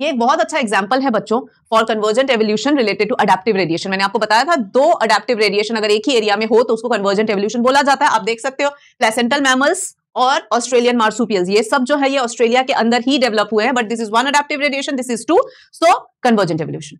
ये एक बहुत अच्छा एग्जाम्पल है बच्चों for convergent evolution related to adaptive radiation मैंने आपको बताया था दो अडेप्टिव रेडिएशन अगर एक ही एरिया में हो तो उसको कन्वर्जेंट एवोल्यूशन बोला जाता है आप देख सकते हो प्लेसेंटल मैमल्स और ऑस्ट्रेलियन मार्सुपियल्स ये सब जो है ये ऑस्ट्रेलिया के अंदर ही डेवलप हुए हैं but this is one adaptive radiation this is two so convergent evolution